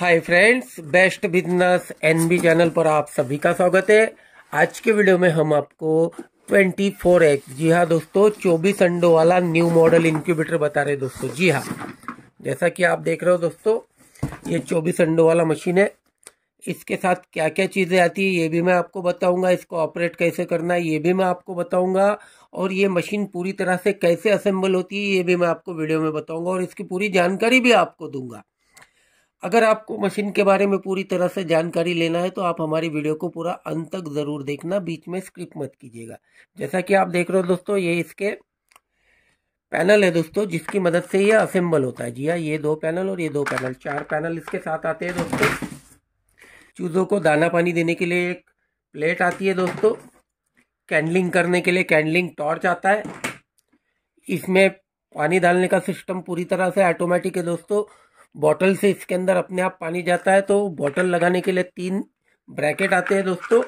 हाय friends best business NB channel पर आप सभी का स्वागत है आज के वीडियो में हम आपको 24x जी हाँ दोस्तों 24 अंडों वाला न्यू मॉडल इंक्यूबेटर बता रहे दोस्तों जी हाँ जैसा कि आप देख रहे हो दोस्तों ये 24 अंडों वाला मशीन है इसके साथ क्या क्या चीज़ें आती है ये भी मैं आपको बताऊंगा इसको ऑपरेट कैसे करना है ये भी मैं आपको बताऊंगा और ये मशीन पूरी तरह से कैसे असेंबल होती है ये भी मैं आपको वीडियो में बताऊंगा और इसकी पूरी जानकारी भी आपको दूंगा अगर आपको मशीन के बारे में पूरी तरह से जानकारी लेना है तो आप हमारी वीडियो को पूरा अंत तक ज़रूर देखना बीच में स्किप मत कीजिएगा जैसा कि आप देख रहे हो दोस्तों ये इसके पैनल है दोस्तों जिसकी मदद से ये असेंबल होता है जी हाँ ये दो पैनल और ये दो पैनल चार पैनल इसके साथ आते हैं दोस्तों चूज़ों को दाना पानी देने के लिए एक प्लेट आती है दोस्तों कैंडलिंग करने के लिए कैंडलिंग टॉर्च आता है इसमें पानी डालने का सिस्टम पूरी तरह से ऑटोमेटिक है दोस्तों बॉटल से इसके अंदर अपने आप पानी जाता है तो बॉटल लगाने के लिए तीन ब्रैकेट आते हैं दोस्तों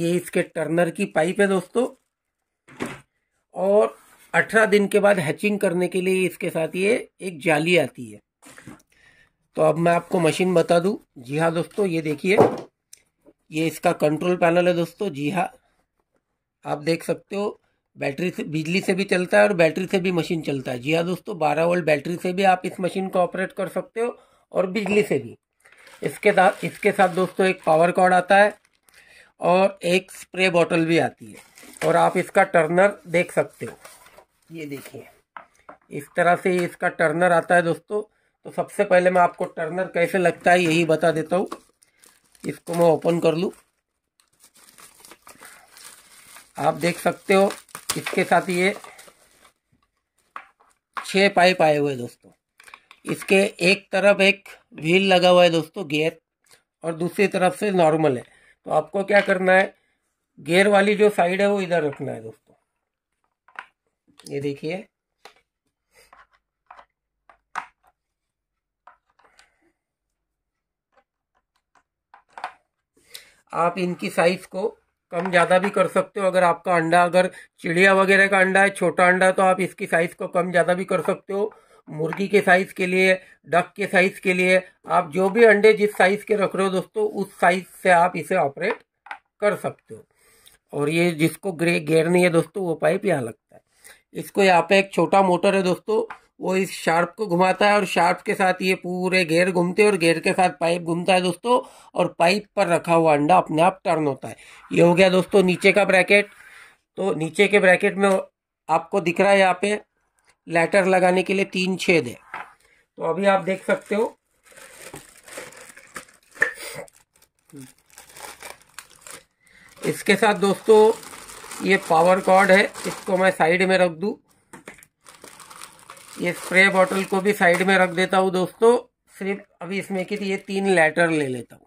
ये इसके टर्नर की पाइप है दोस्तों और 18 दिन के बाद हैचिंग करने के लिए इसके साथ ये एक जाली आती है तो अब मैं आपको मशीन बता दूं जी हाँ दोस्तों ये देखिए ये इसका कंट्रोल पैनल है दोस्तों जी हाँ आप देख सकते हो बैटरी से बिजली से भी चलता है और बैटरी से भी मशीन चलता है जी हाँ दोस्तों बारह वोल्ट बैटरी से भी आप इस मशीन को ऑपरेट कर सकते हो और बिजली से भी इसके साथ इसके साथ दोस्तों एक पावर कॉर्ड आता है और एक स्प्रे बॉटल भी आती है और आप इसका टर्नर देख सकते हो ये देखिए इस तरह से इसका टर्नर आता है दोस्तों तो सबसे पहले मैं आपको टर्नर कैसे लगता है यही बता देता हूँ इसको मैं ओपन कर लूँ आप देख सकते हो इसके साथ ये छह पाइप आए हुए दोस्तों इसके एक तरफ एक व्हील लगा हुआ है दोस्तों गियर और दूसरी तरफ से नॉर्मल है तो आपको क्या करना है गियर वाली जो साइड है वो इधर रखना है दोस्तों ये देखिए आप इनकी साइज को कम ज़्यादा भी कर सकते हो अगर आपका अंडा अगर चिड़िया वगैरह का अंडा है छोटा अंडा तो आप इसकी साइज़ को कम ज़्यादा भी कर सकते हो मुर्गी के साइज़ के लिए डक के साइज़ के लिए आप जो भी अंडे जिस साइज़ के रख रहे हो दोस्तों उस साइज़ से आप इसे ऑपरेट कर सकते हो और ये जिसको ग्रे घेरनी है दोस्तों वो पाइप यहाँ लगता है इसको यहाँ पे एक छोटा मोटर है दोस्तों वो इस शार्प को घुमाता है और शार्प के साथ ये पूरे घेर घूमते और घेर के साथ पाइप घूमता है दोस्तों और पाइप पर रखा हुआ अंडा अपने आप टर्न होता है ये हो गया दोस्तों नीचे का ब्रैकेट तो नीचे के ब्रैकेट में आपको दिख रहा है यहाँ पे लेटर लगाने के लिए तीन छेद है तो अभी आप देख सकते हो इसके साथ दोस्तों ये पावर कॉर्ड है इसको मैं साइड में रख दूँ ये स्प्रे बॉटल को भी साइड में रख देता हूँ दोस्तों सिर्फ अभी इसमें की ये तीन लेटर ले लेता हूँ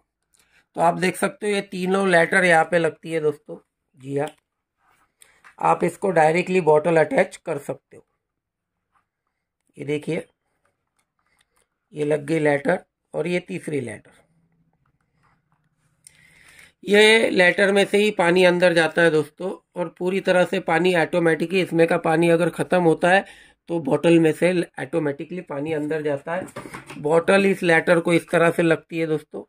तो आप देख सकते हो ये तीनों लेटर यहाँ पे लगती है दोस्तों जी हाँ आप इसको डायरेक्टली बॉटल अटैच कर सकते हो ये देखिए ये लग गई लेटर और ये तीसरी लेटर ये लेटर में से ही पानी अंदर जाता है दोस्तों और पूरी तरह से पानी ऑटोमेटिकली इसमें का पानी अगर ख़त्म होता है तो बॉटल में से ऑटोमेटिकली पानी अंदर जाता है बॉटल इस लेटर को इस तरह से लगती है दोस्तों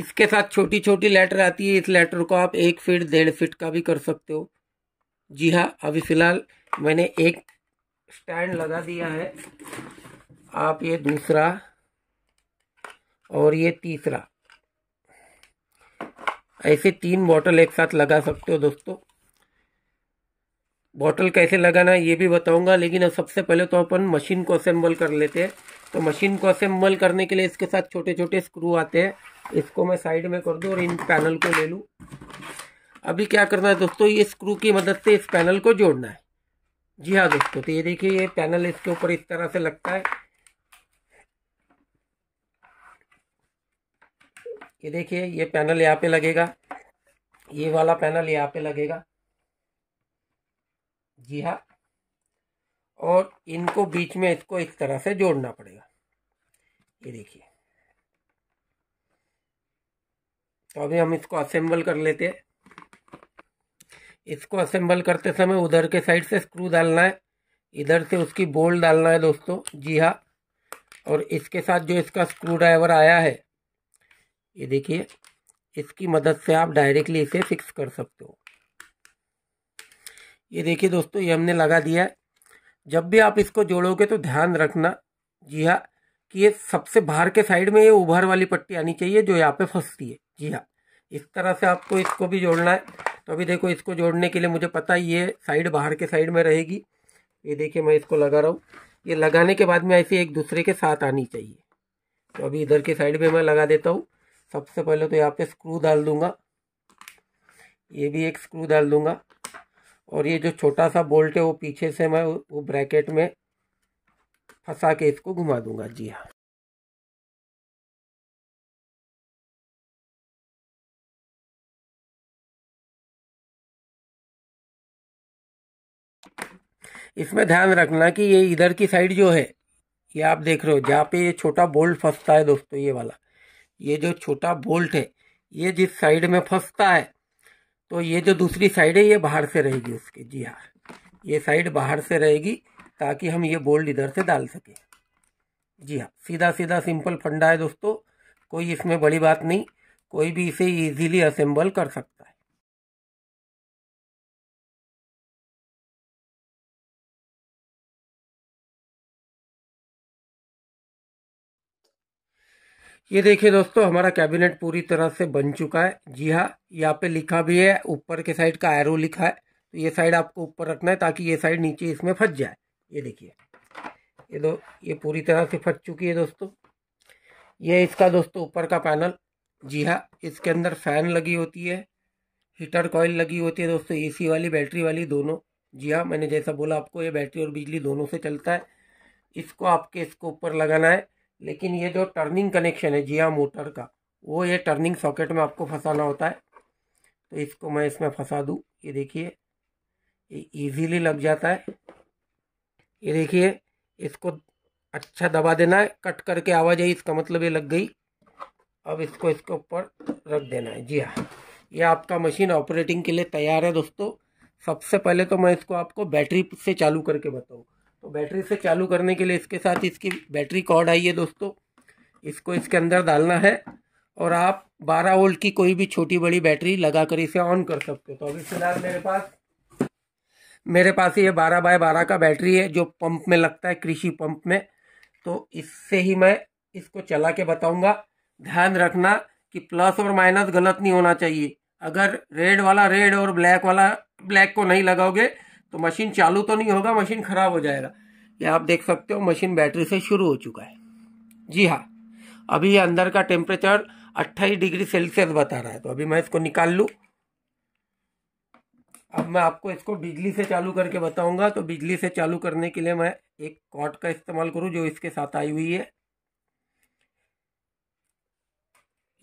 इसके साथ छोटी छोटी लेटर आती है इस लेटर को आप एक फीट डेढ़ फीट का भी कर सकते हो जी हाँ अभी फ़िलहाल मैंने एक स्टैंड लगा दिया है आप ये दूसरा और ये तीसरा ऐसे तीन बॉटल एक साथ लगा सकते हो दोस्तों बॉटल कैसे लगाना है ये भी बताऊंगा लेकिन अब सबसे पहले तो अपन मशीन को असेंबल कर लेते हैं तो मशीन को असेंबल करने के लिए इसके साथ छोटे छोटे स्क्रू आते हैं इसको मैं साइड में कर दूँ और इन पैनल को ले लूँ अभी क्या करना है दोस्तों ये स्क्रू की मदद से इस पैनल को जोड़ना है जी हाँ दोस्तों तो ये देखिए ये पैनल इसके ऊपर इस तरह से लगता है ये देखिए ये पैनल यहाँ पे लगेगा ये वाला पैनल यहाँ पे लगेगा जी हाँ और इनको बीच में इसको इस तरह से जोड़ना पड़ेगा ये देखिए तो अभी हम इसको असेंबल कर लेते हैं इसको असेंबल करते समय उधर के साइड से स्क्रू डालना है इधर से उसकी बोल्ट डालना है दोस्तों जी हाँ और इसके साथ जो इसका स्क्रू ड्राइवर आया है ये देखिए इसकी मदद से आप डायरेक्टली इसे फिक्स कर सकते हो ये देखिए दोस्तों ये हमने लगा दिया है जब भी आप इसको जोड़ोगे तो ध्यान रखना जी हाँ कि ये सबसे बाहर के साइड में ये उभर वाली पट्टी आनी चाहिए जो यहाँ पे फंसती है जी हाँ इस तरह से आपको इसको भी जोड़ना है तो अभी देखो इसको जोड़ने के लिए मुझे पता है ये साइड बाहर के साइड में रहेगी ये देखिए मैं इसको लगा रहा हूँ ये लगाने के बाद में ऐसे एक दूसरे के साथ आनी चाहिए तो अभी इधर के साइड में मैं लगा देता हूँ सबसे पहले तो यहाँ पे स्क्रू डाल दूंगा ये भी एक स्क्रू डाल दूंगा और ये जो छोटा सा बोल्ट है वो पीछे से मैं वो ब्रैकेट में फंसा के इसको घुमा दूंगा जी हाँ इसमें ध्यान रखना कि ये इधर की साइड जो है ये आप देख रहे हो जहाँ पे ये छोटा बोल्ट फंसता है दोस्तों ये वाला ये जो छोटा बोल्ट है ये जिस साइड में फंसता है तो ये जो दूसरी साइड है ये बाहर से रहेगी उसके जी हाँ ये साइड बाहर से रहेगी ताकि हम ये बोल्ड इधर से डाल सकें जी हाँ सीधा सीधा सिंपल फंडा है दोस्तों कोई इसमें बड़ी बात नहीं कोई भी इसे इजीली असेंबल कर सकता ये देखिए दोस्तों हमारा कैबिनेट पूरी तरह से बन चुका है जी हाँ यहाँ पे लिखा भी है ऊपर के साइड का एरो लिखा है तो ये साइड आपको ऊपर रखना है ताकि ये साइड नीचे इसमें फंस जाए ये देखिए ये दो ये पूरी तरह से फट चुकी है दोस्तों ये इसका दोस्तों ऊपर का पैनल जी हाँ इसके अंदर फैन लगी होती है हीटर कॉयल लगी होती है दोस्तों एसी वाली बैटरी वाली दोनों जी हाँ मैंने जैसा बोला आपको ये बैटरी और बिजली दोनों से चलता है इसको आपके इसको ऊपर लगाना है लेकिन ये जो टर्निंग कनेक्शन है जिया मोटर का वो ये टर्निंग सॉकेट में आपको फंसाना होता है तो इसको मैं इसमें फंसा दूँ ये देखिए ये इजीली लग जाता है ये देखिए इसको अच्छा दबा देना है कट करके आवाज आई इसका मतलब ये लग गई अब इसको इसके ऊपर रख देना है जी हाँ ये आपका मशीन ऑपरेटिंग के लिए तैयार है दोस्तों सबसे पहले तो मैं इसको आपको बैटरी से चालू करके बताऊँ तो बैटरी से चालू करने के लिए इसके साथ इसकी बैटरी कॉर्ड आई है दोस्तों इसको इसके अंदर डालना है और आप 12 वोल्ट की कोई भी छोटी बड़ी बैटरी लगा कर इसे ऑन कर सकते हो तो अभी फिलहाल मेरे पास मेरे पास ये 12 बाय 12 का बैटरी है जो पंप में लगता है कृषि पंप में तो इससे ही मैं इसको चला के बताऊंगा ध्यान रखना कि प्लस और माइनस गलत नहीं होना चाहिए अगर रेड वाला रेड और ब्लैक वाला ब्लैक को नहीं लगाओगे तो मशीन चालू तो नहीं होगा मशीन खराब हो जाएगा ये आप देख सकते हो मशीन बैटरी से शुरू हो चुका है जी हाँ अभी अंदर का टेम्परेचर 28 डिग्री सेल्सियस बता रहा है तो अभी मैं इसको निकाल लूँ अब मैं आपको इसको बिजली से चालू करके बताऊंगा तो बिजली से चालू करने के लिए मैं एक कॉट का इस्तेमाल करूँ जो इसके साथ आई हुई है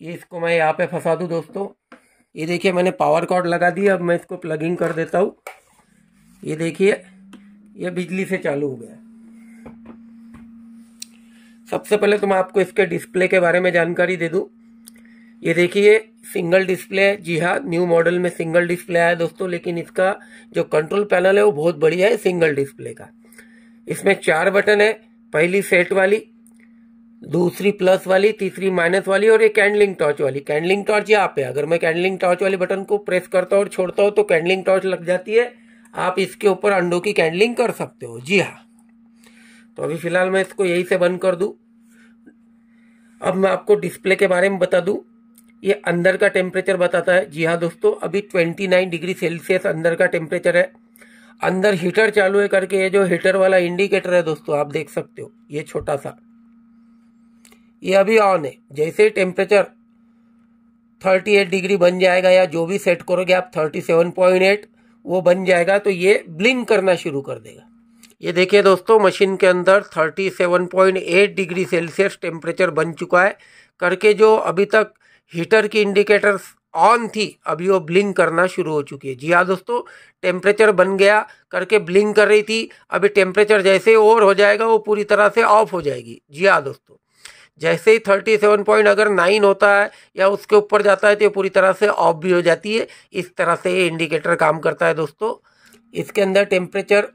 ये इसको मैं यहाँ पे फंसा दूँ दोस्तों ये देखिए मैंने पावर कॉट लगा दी अब मैं इसको प्लगिंग कर देता हूँ ये देखिए ये बिजली से चालू हो गया सबसे पहले तो मैं आपको इसके डिस्प्ले के बारे में जानकारी दे दू ये देखिए सिंगल डिस्प्ले जी हाँ न्यू मॉडल में सिंगल डिस्प्ले आया दोस्तों लेकिन इसका जो कंट्रोल पैनल है वो बहुत बढ़िया है सिंगल डिस्प्ले का इसमें चार बटन है पहली सेट वाली दूसरी प्लस वाली तीसरी माइनस वाली और ये कैंडलिंग टॉर्च वाली कैंडलिंग टॉर्च यहाँ पे अगर मैं कैंडलिंग टॉर्च वाले बटन को प्रेस करता हूँ और छोड़ता हूँ तो कैंडलिंग टॉर्च लग जाती है आप इसके ऊपर अंडों की कैंडलिंग कर सकते हो जी हाँ तो अभी फिलहाल मैं इसको यही से बंद कर दू अब मैं आपको डिस्प्ले के बारे में बता दू ये अंदर का टेम्परेचर बताता है जी हाँ दोस्तों अभी 29 डिग्री सेल्सियस अंदर का टेम्परेचर है अंदर हीटर चालू है करके ये जो हीटर वाला इंडिकेटर है दोस्तों आप देख सकते हो ये छोटा सा ये अभी ऑन है जैसे ही टेम्परेचर 38 डिग्री बन जाएगा या जो भी सेट करोगे आप 37.8 वो बन जाएगा तो ये ब्लिंक करना शुरू कर देगा ये देखिए दोस्तों मशीन के अंदर 37.8 डिग्री सेल्सियस टेम्परेचर बन चुका है करके जो अभी तक हीटर की इंडिकेटर्स ऑन थी अभी वो ब्लिंक करना शुरू हो चुकी है जी हाँ दोस्तों टेम्परेचर बन गया करके ब्लिंक कर रही थी अभी टेम्परेचर जैसे और हो जाएगा वो पूरी तरह से ऑफ हो जाएगी जी हाँ दोस्तों जैसे ही थर्टी सेवन पॉइंट अगर नाइन होता है या उसके ऊपर जाता है तो ये पूरी तरह से ऑफ भी हो जाती है इस तरह से ये इंडिकेटर काम करता है दोस्तों इसके अंदर टेम्परेचर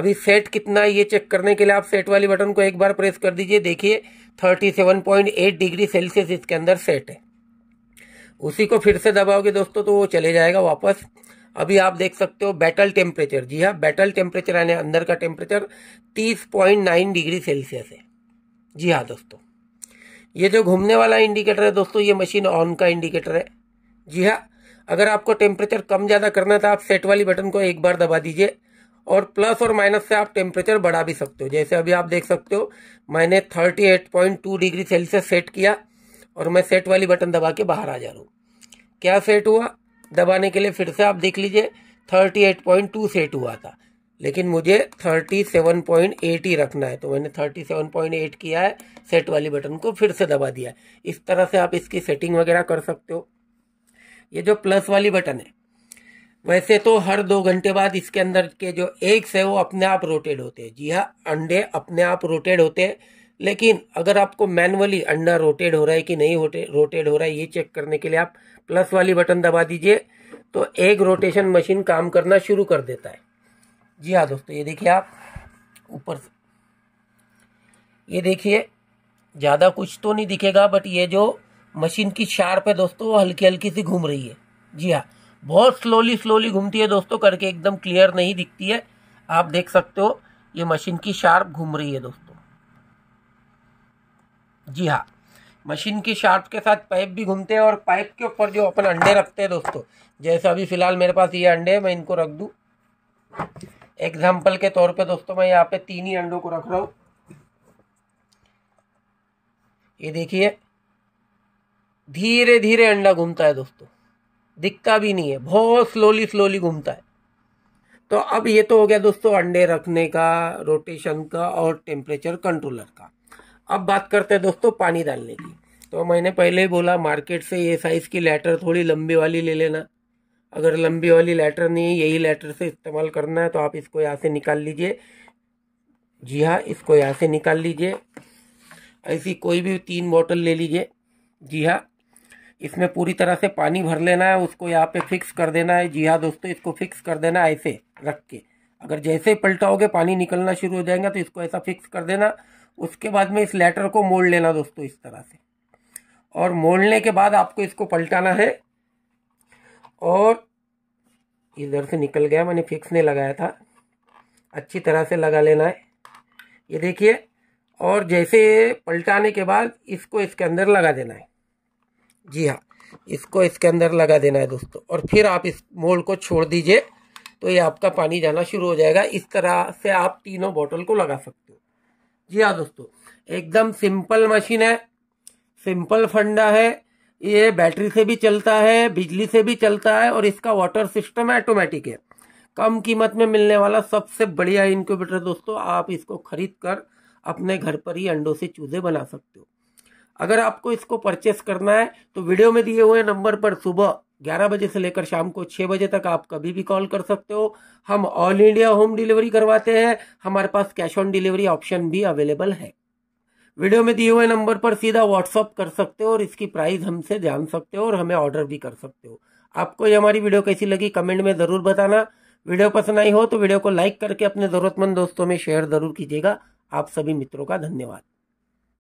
अभी सेट कितना है ये चेक करने के लिए आप सेट वाली बटन को एक बार प्रेस कर दीजिए देखिए thirty seven point eight degree Celsius इसके अंदर सेट है उसी को फिर से दबाओगे दोस्तों तो वो चले जाएगा वापस अभी आप देख सकते हो बैटल टेम्परेचर जी हाँ बैटल टेम्परेचर यानी अंदर का टेम्परेचर तीस पॉइंट नाइन डिग्री सेल्सियस है जी हाँ दोस्तों ये जो घूमने वाला इंडिकेटर है दोस्तों ये मशीन ऑन का इंडिकेटर है जी हाँ अगर आपको टेम्परेचर कम ज़्यादा करना था आप सेट वाली बटन को एक बार दबा दीजिए और प्लस और माइनस से आप टेम्परेचर बढ़ा भी सकते हो जैसे अभी आप देख सकते हो मैंने 38.2 डिग्री सेल्सियस सेट किया और मैं सेट वाली बटन दबा के बाहर आ जा रहा हूँ क्या सेट हुआ दबाने के लिए फिर से आप देख लीजिए 38.2 सेट हुआ था लेकिन मुझे 37.80 ही रखना है तो मैंने 37.8 किया है सेट वाली बटन को फिर से दबा दिया है इस तरह से आप इसकी सेटिंग वगैरह कर सकते हो ये जो प्लस वाली बटन है वैसे तो हर दो घंटे बाद इसके अंदर के जो एग्स है वो अपने आप रोटेड होते हैं जी हाँ अंडे अपने आप रोटेड होते हैं लेकिन अगर आपको मैनुअली अंडा रोटेड हो रहा है कि नहीं होते रोटेड हो रहा है ये चेक करने के लिए आप प्लस वाली बटन दबा दीजिए तो एग रोटेशन मशीन काम करना शुरू कर देता है जी हाँ दोस्तों ये देखिए आप ऊपर से ये देखिए ज़्यादा कुछ तो नहीं दिखेगा बट ये जो मशीन की शार्प है दोस्तों वो हल्की हल्की सी घूम रही है जी हाँ बहुत स्लोली स्लोली घूमती है दोस्तों करके एकदम क्लियर नहीं दिखती है आप देख सकते हो ये मशीन की शार्प घूम रही है दोस्तों जी हाँ मशीन की शार्प के साथ पाइप भी घूमते हैं और पाइप के ऊपर जो अपन अंडे रखते हैं दोस्तों जैसे अभी फिलहाल मेरे पास ये अंडे है मैं इनको रख दूँ एग्जाम्पल के तौर पे दोस्तों मैं यहाँ पे तीन ही अंडों को रख रहा हूँ ये देखिए धीरे धीरे अंडा घूमता है दोस्तों दिखता भी नहीं है बहुत स्लोली स्लोली घूमता है तो अब ये तो हो गया दोस्तों अंडे रखने का रोटेशन का और टेम्परेचर कंट्रोलर का अब बात करते हैं दोस्तों पानी डालने की तो मैंने पहले ही बोला मार्केट से ये साइज़ की लेटर थोड़ी लंबी वाली ले लेना अगर लंबी वाली लेटर नहीं है यही लेटर से इस्तेमाल करना है तो आप इसको यहाँ से निकाल लीजिए जी हाँ इसको यहाँ से निकाल लीजिए ऐसी कोई भी तीन बोतल ले लीजिए जी हाँ इसमें पूरी तरह से पानी भर लेना है उसको यहाँ पे फिक्स कर देना है जी हाँ दोस्तों इसको फिक्स कर देना है ऐसे रख के अगर जैसे ही पलटाओगे पानी निकलना शुरू हो जाएगा तो इसको ऐसा फिक्स कर देना उसके बाद में इस लेटर को मोड़ लेना दोस्तों इस तरह से और मोड़ने के बाद आपको इसको पलटाना है और इधर से निकल गया मैंने फिक्स ने लगाया था अच्छी तरह से लगा लेना है ये देखिए और जैसे पलटाने के बाद इसको इसके अंदर लगा देना है जी हाँ इसको इसके अंदर लगा देना है दोस्तों और फिर आप इस मोल को छोड़ दीजिए तो ये आपका पानी जाना शुरू हो जाएगा इस तरह से आप तीनों बोतल को लगा सकते हो जी हाँ दोस्तों एकदम सिंपल मशीन है सिंपल फंडा है ये बैटरी से भी चलता है बिजली से भी चलता है और इसका वाटर सिस्टम ऑटोमेटिक है कम कीमत में मिलने वाला सबसे बढ़िया इनक्यूबेटर दोस्तों आप इसको खरीद कर अपने घर पर ही अंडों से चूजे बना सकते हो अगर आपको इसको परचेस करना है तो वीडियो में दिए हुए नंबर पर सुबह 11 बजे से लेकर शाम को 6 बजे तक आप कभी भी कॉल कर सकते हो हम ऑल इंडिया होम डिलीवरी करवाते हैं हमारे पास कैश ऑन डिलीवरी ऑप्शन भी अवेलेबल है वीडियो में दिए हुए नंबर पर सीधा व्हाट्सअप कर सकते हो और इसकी प्राइस हमसे जान सकते हो और हमें ऑर्डर भी कर सकते हो आपको ये हमारी वीडियो कैसी लगी कमेंट में ज़रूर बताना वीडियो पसंद आई हो तो वीडियो को लाइक करके अपने ज़रूरतमंद दोस्तों में शेयर ज़रूर कीजिएगा आप सभी मित्रों का धन्यवाद